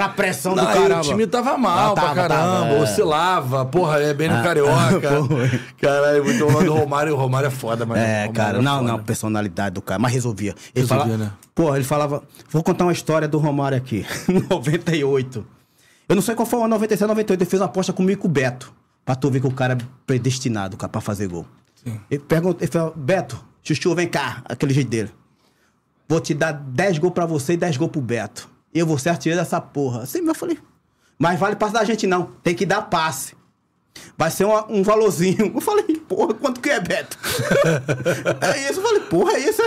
Era a pressão do cara. caramba. O time tava mal tava, pra caramba, tava, é. oscilava. Porra, é bem no ah, Carioca. eu Caralho, muito o do Romário. O Romário é foda, mano. É, cara, é não, foda. não, personalidade do cara. Mas resolvia. Ele resolvia, fala... né? Pô, ele falava... Vou contar uma história do Romário aqui. 98. Eu não sei qual foi o 97, 98. Ele fez uma aposta comigo com o Beto. Pra tu ver que o cara é predestinado cara, pra fazer gol. Sim. Ele perguntou... Ele falou, Beto, Chuchu, vem cá. Aquele jeito dele. Vou te dar 10 gols pra você e 10 gols pro Beto eu vou ser artilheiro dessa porra. Assim, eu falei, mas vale passe da gente não, tem que dar passe. Vai ser uma, um valorzinho. Eu falei, porra, quanto que é, Beto? é isso, eu falei, porra, é isso.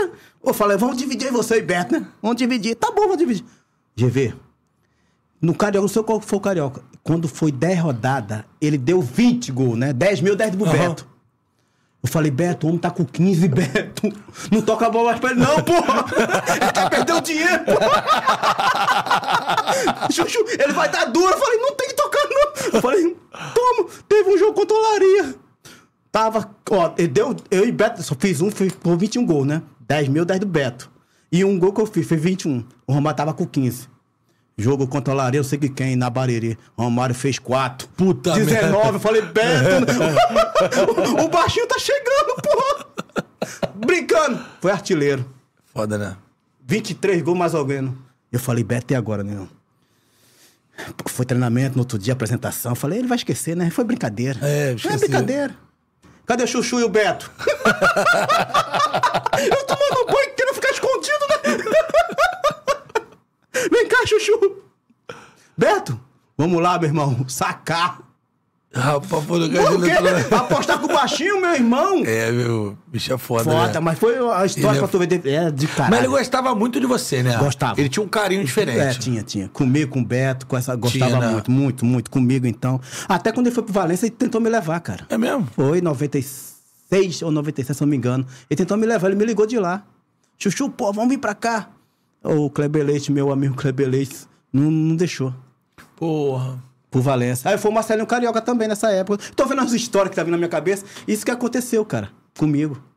Eu falei, vamos dividir você e Beto, né? Vamos dividir. Tá bom, vamos dividir. GV, no Carioca, não sei qual foi o Carioca. Quando foi 10 rodadas, ele deu 20 gols, né? 10 mil, 10 do uhum. Beto. Eu falei, Beto, o homem tá com 15, Beto. Não toca a bola mais pra ele, não, porra! Ele quer perder o dinheiro, porra! Chuchu, ele vai dar duro. Eu falei, não tem que tocar, não. Eu falei, toma, teve um jogo contra o Laria. Tava, ó, deu, eu e Beto, só fiz um, fiz por 21 gols, né? 10 mil, 10 do Beto. E um gol que eu fiz, foi 21. O Romário tava com 15. Jogo contra o Laria, eu sei que quem, na Bariri. O Romário fez 4. Puta 19, merda. eu falei, Beto, o, o baixinho tá chegando, porra. Brincando. Foi artilheiro. Foda, né? 23 gols mais alguém. Né? Eu falei, Beto, e agora, né? foi treinamento, no outro dia apresentação. falei, ele vai esquecer, né? Foi brincadeira. É, esqueci. Não é brincadeira. Cadê o Chuchu e o Beto? eu tomando banho querendo ficar escondido, né? Vem cá, Chuchu. Beto, vamos lá, meu irmão, sacar. Rapaz, foi no caixa eletrônico. apostar com o baixinho, meu irmão. É, meu, bicho é foda. Foda, né? mas foi a história ele pra é tu ver. De... É de caralho. Mas ele gostava muito de você, né? Gostava. Ele tinha um carinho diferente. É, tinha, tinha. Comigo, com o Beto, com essa. Gostava tinha, né? muito, muito, muito. Comigo, então. Até quando ele foi pro Valência, ele tentou me levar, cara. É mesmo? Foi, 96 ou 97, se eu não me engano. Ele tentou me levar, ele me ligou de lá. Chuchu, pô, vamos vir pra cá. O Kleber Leite, meu amigo Kleber Leite, não, não deixou. Porra. Por Valença. Aí foi o Marcelinho Carioca também nessa época. Tô vendo as histórias que tá vindo na minha cabeça. Isso que aconteceu, cara, comigo.